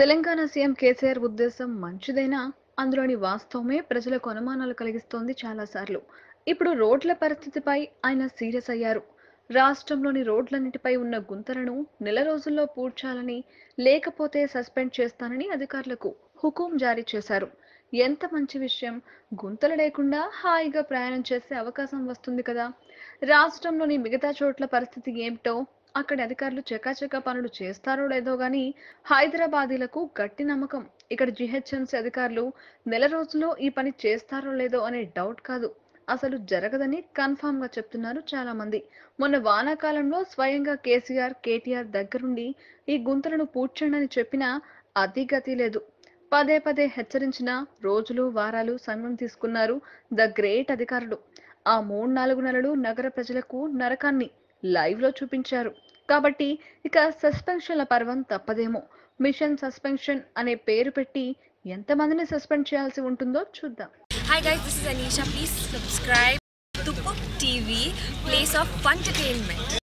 Telangana CM KCR ఉద్దేశం మంచిదైనా అందులోని వాస్తవమే ప్రజలకు అనుమానాలు కలిగిస్తోంది చాలాసార్లు ఇప్పుడు రోడ్ల పరిస్థితిపై ఆయన సీరియస్ అయ్యారు రాష్ట్రంలోని రోడ్లన్నిటిపై ఉన్న గుంతలను నెల రోజుల్లో పూడ్చాలని లేకపోతే సస్పెండ్ చేస్తానని అధికారులకు హుకుం జారీ చేశారు ఎంత మంచి విషయం గుంతలు లేకుండా హాయిగా ప్రయాణం చేసే అవకాశం వస్తుంది కదా రాష్ట్రంలోని మిగతా చోట్ల పరిస్థితి ఏమిటో అక్కడి అధికారులు చకాచకా పనులు చేస్తారో లేదో గాని హైదరాబాదీలకు గట్టి నమ్మకం ఇక్కడ జిహెచ్ఎంసీ అధికారులు నెల రోజుల్లో ఈ పని చేస్తారో లేదో అనే డౌట్ కాదు అసలు జరగదని కన్ఫామ్ గా చెప్తున్నారు చాలా మంది మొన్న వానాకాలంలో స్వయంగా కేసీఆర్ కేటీఆర్ దగ్గరుండి ఈ గుంతలను పూడ్చండి చెప్పినా అతి గతి లేదు పదే పదే హెచ్చరించిన రోజులు వారాలు సమయం తీసుకున్నారు ద గ్రేట్ అధికారులు ఆ మూడు నాలుగు నెలలు నగర ప్రజలకు నరకాన్ని లైవ్ లో చూపించారు కాబట్టి ఇక సస్పెన్షన్ల పర్వం తప్పదేమో మిషన్ సస్పెన్షన్ అనే పేరు పెట్టి ఎంతమందిని సస్పెండ్ చేయాల్సి ఉంటుందో చూద్దాం hi guys this is Anisha please subscribe TV place of entertainment